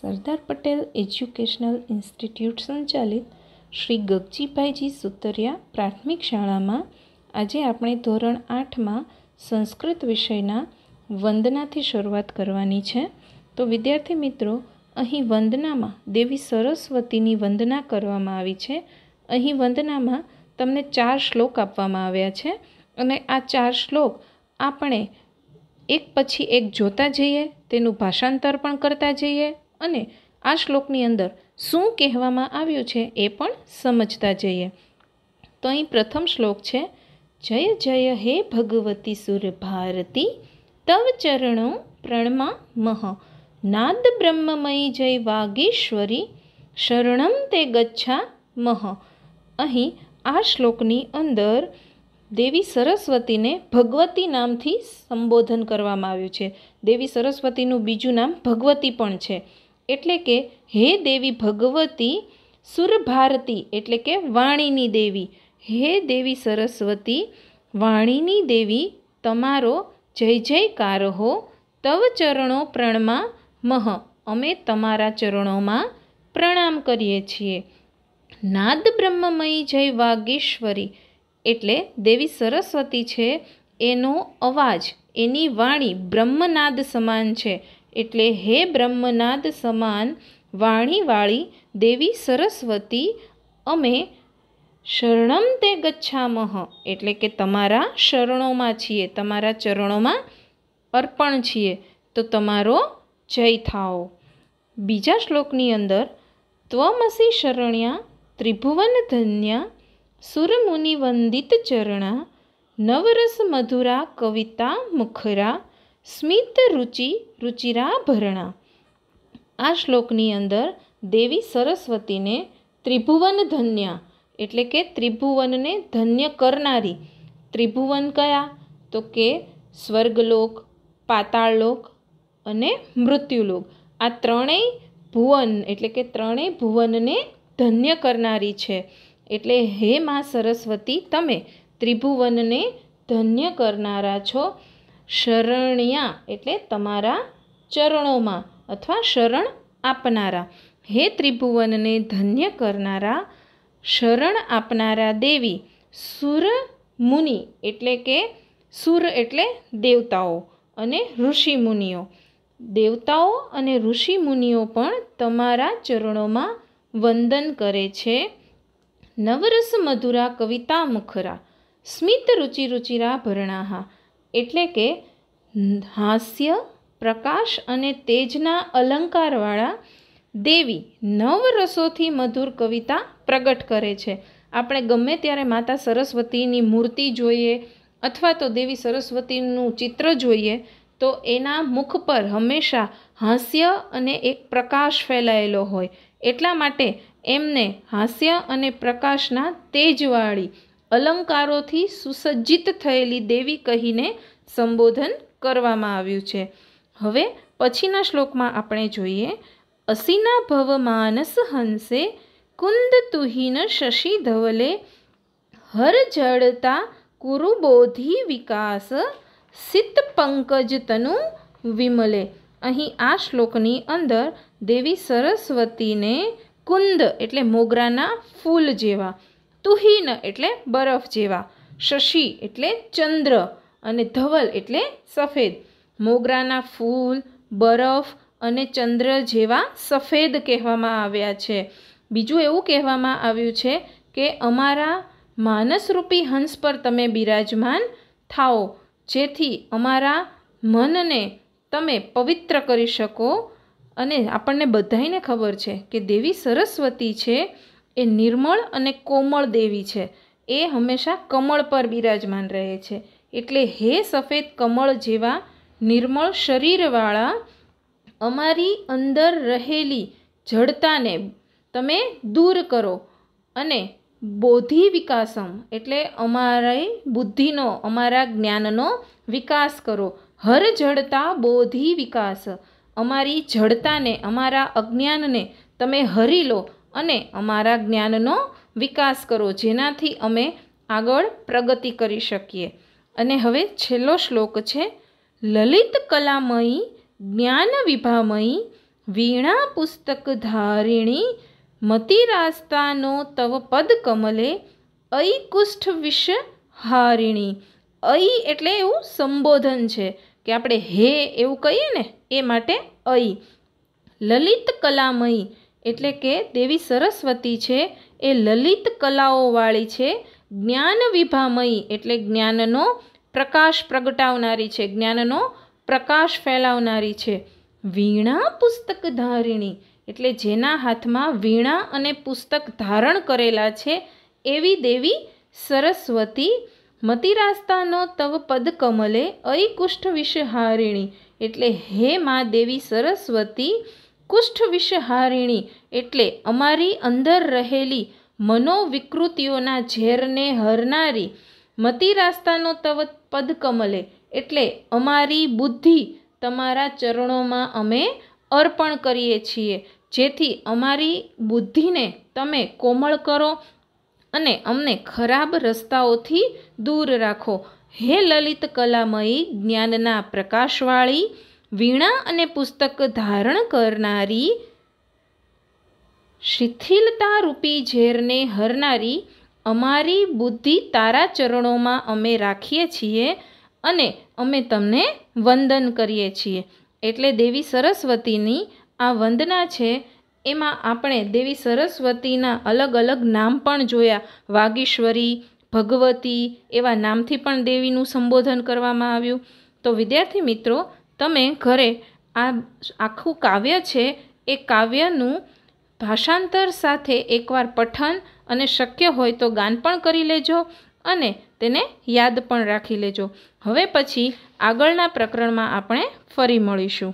સરદાર Patel educational institute સંચાલિત શ્રી ગગજીભાઈજી સુતરિયા પ્રાથમિક શાળામાં આજે આપણે ધોરણ આઠમાં સંસ્કૃત વિષયના વંદનાથી શરૂઆત કરવાની છે તો વિદ્યાર્થી મિત્રો અહીં વંદનામાં દેવી સરસ્વતીની વંદના કરવામાં આવી છે અહીં વંદનામાં તમને ચાર શ્લોક આપવામાં આવ્યા છે અને આ ચાર શ્લોક આપણે એક પછી એક જોતા જઈએ તેનું ભાષાંતર પણ કરતા જઈએ અને આ શ્લોકની અંદર શું કહેવામાં આવ્યું છે એ પણ સમજતા જઈએ તો અહીં પ્રથમ શ્લોક છે જય જય હે ભગવતી સુર ભારતી તવ ચરણો પ્રણમા મહ નાદ બ્રહ્મમયી જય વાગીશ્વરી શરણમ તે ગચ્છા મહ અહીં આ શ્લોકની અંદર દેવી સરસ્વતીને ભગવતી નામથી સંબોધન કરવામાં આવ્યું છે દેવી સરસ્વતીનું બીજું નામ ભગવતી પણ છે એટલે કે હે દેવી ભગવતી સુરભારતી એટલે કે વાણીની દેવી હે દેવી સરસ્વતી વાણીની દેવી તમારો જય જયકાર હો તવ ચરણો પ્રણમા મહ અમે તમારા ચરણોમાં પ્રણામ કરીએ છીએ નાદ બ્રહ્મમયી જય વાગેશ્વરી એટલે દેવી સરસ્વતી છે એનો અવાજ એની વાણી બ્રહ્મનાદ સમાન છે એટલે હે બ્રહ્મનાદ સમાન વાણીવાળી દેવી સરસ્વતી અમે શરણમ તે ગચ્છામહ એટલે કે તમારા શરણોમાં છીએ તમારા ચરણોમાં અર્પણ છીએ તો તમારો જય થાઓ બીજા શ્લોકની અંદર ત્વમસી શરણ્યા ત્રિભુવન ધન્યા સુરમુનિવંદિત ચરણા નવરસ મધુરા કવિતા મુખરા સ્મિત રુચિ રુચિરા ભરણા આ શ્લોકની અંદર દેવી સરસ્વતીને ત્રિભુવન ધન્યા એટલે કે ત્રિભુવનને ધન્ય કરનારી ત્રિભુવન કયા તો કે સ્વર્ગલોક પાતાળલોક અને મૃત્યુલોક આ ત્રણેય ભુવન એટલે કે ત્રણેય ભુવનને ધન્ય કરનારી છે એટલે હે મા સરસ્વતી તમે ત્રિભુવનને ધન્ય કરનારા છો શરણ્યા એટલે તમારા ચરણોમાં અથવા શરણ આપનારા હે ત્રિભુવનને ધન્ય કરનારા શરણ આપનારા દેવી સુર મુનિ એટલે કે સુર એટલે દેવતાઓ અને ઋષિ મુનિઓ દેવતાઓ અને ઋષિ મુનિઓ પણ તમારા ચરણોમાં વંદન કરે છે નવરસ મધુરા કવિતા મુખરા સ્મિત રુચિ રુચિરા ભરણાહા એટલે કે હાસ્ય પ્રકાશ અને તેજના અલંકારવાળા દેવી નવ રસોથી મધુર કવિતા પ્રગટ કરે છે આપણે ગમે ત્યારે માતા સરસ્વતીની મૂર્તિ જોઈએ અથવા તો દેવી સરસ્વતીનું ચિત્ર જોઈએ તો એના મુખ પર હંમેશા હાસ્ય અને એક પ્રકાશ ફેલાયેલો હોય એટલા માટે એમને હાસ્ય અને પ્રકાશના તેજવાળી અલંકારોથી સુસજ્જિત થયેલી દેવી કહીને સંબોધન કરવામાં આવ્યું છે હવે પછીના શ્લોકમાં આપણે જોઈએ અસિના ભવ માનસ હંસે કુંદ તુહિન શશી ધવલે હર જડતા કુરુબોધિ વિકાસ સિત પંકજ તનુ વિમલે અહીં આ શ્લોકની અંદર દેવી સરસ્વતીને કુંદ એટલે મોગરાના ફૂલ જેવા તુહિન એટલે બરફ જેવા શશી એટલે ચંદ્ર અને ધવલ એટલે સફેદ મોગરાના ફૂલ બરફ અને ચંદ્ર જેવા સફેદ કહેવામાં આવ્યા છે બીજું એવું કહેવામાં આવ્યું છે કે અમારા માનસરૂપી હંસ પર તમે બિરાજમાન થાઓ જેથી અમારા મનને તમે પવિત્ર કરી શકો અને આપણને બધાને ખબર છે કે દેવી સરસ્વતી છે એ નિર્મળ અને કોમળ દેવી છે એ હંમેશા કમળ પર બિરાજમાન રહે છે એટલે હે સફેદ કમળ જેવા નિર્મળ શરીરવાળા અમારી અંદર રહેલી જડતાને તમે દૂર કરો અને બોધિ વિકાસમ એટલે અમારી બુદ્ધિનો અમારા જ્ઞાનનો વિકાસ કરો હર જડતા બોધિ વિકાસ અમારી જડતાને અમારા અજ્ઞાનને તમે હરી લો અને અમારા જ્ઞાનનો વિકાસ કરો જેનાથી અમે આગળ પ્રગતિ કરી શકીએ અને હવે છેલ્લો શ્લોક છે લલિત કલામયી જ્ઞાન વિભામયી વીણા પુસ્તક ધારિણી મતિ રાસ્તાનો તવ પદ કમલે ઐ કુષ્ઠ વિષ હારિણી ઐ એટલે એવું સંબોધન છે કે આપણે હે એવું કહીએ ને એ માટે ઐ લલિત કલામયી એટલે કે દેવી સરસ્વતી છે એ લલિત કલાઓવાળી છે જ્ઞાન વિભામયી એટલે જ્ઞાનનો પ્રકાશ પ્રગટાવનારી છે જ્ઞાનનો પ્રકાશ ફેલાવનારી છે વીણા પુસ્તક ધારિણી એટલે જેના હાથમાં વીણા અને પુસ્તક ધારણ કરેલા છે એવી દેવી સરસ્વતી મતિરાસ્તાનો તવ પદ કમલે અઈ કુષ્ઠ વિષહારિણી એટલે હે મા દેવી સરસ્વતી કુષ્ઠ વિષહારિણી એટલે અમારી અંદર રહેલી મનોવિકૃતિઓના ઝેરને હરનારી મતિ રાસ્તાનો તવ પદકમલે એટલે અમારી બુદ્ધિ તમારા ચરણોમાં અમે અર્પણ કરીએ છીએ જેથી અમારી બુદ્ધિને તમે કોમળ કરો અને અમને ખરાબ રસ્તાઓથી દૂર રાખો હે લલિત કલામયી જ્ઞાનના પ્રકાશવાળી વીણા અને પુસ્તક ધારણ કરનારી શિથિલતા રૂપી ઝેરને હરનારી અમારી બુદ્ધિ તારા ચરણોમાં અમે રાખીએ છીએ અને અમે તમને વંદન કરીએ છીએ એટલે દેવી સરસ્વતીની આ વંદના છે એમાં આપણે દેવી સરસ્વતીના અલગ અલગ નામ પણ જોયા વાગીશ્વરી ભગવતી એવા નામથી પણ દેવીનું સંબોધન કરવામાં આવ્યું તો વિદ્યાર્થી મિત્રો તમે ઘરે આ આખું કાવ્ય છે એ કાવ્યનું ભાષાંતર સાથે એકવાર પઠન અને શક્ય હોય તો ગાન પણ કરી લેજો અને તેને યાદ પણ રાખી લેજો હવે પછી આગળના પ્રકરણમાં આપણે ફરી મળીશું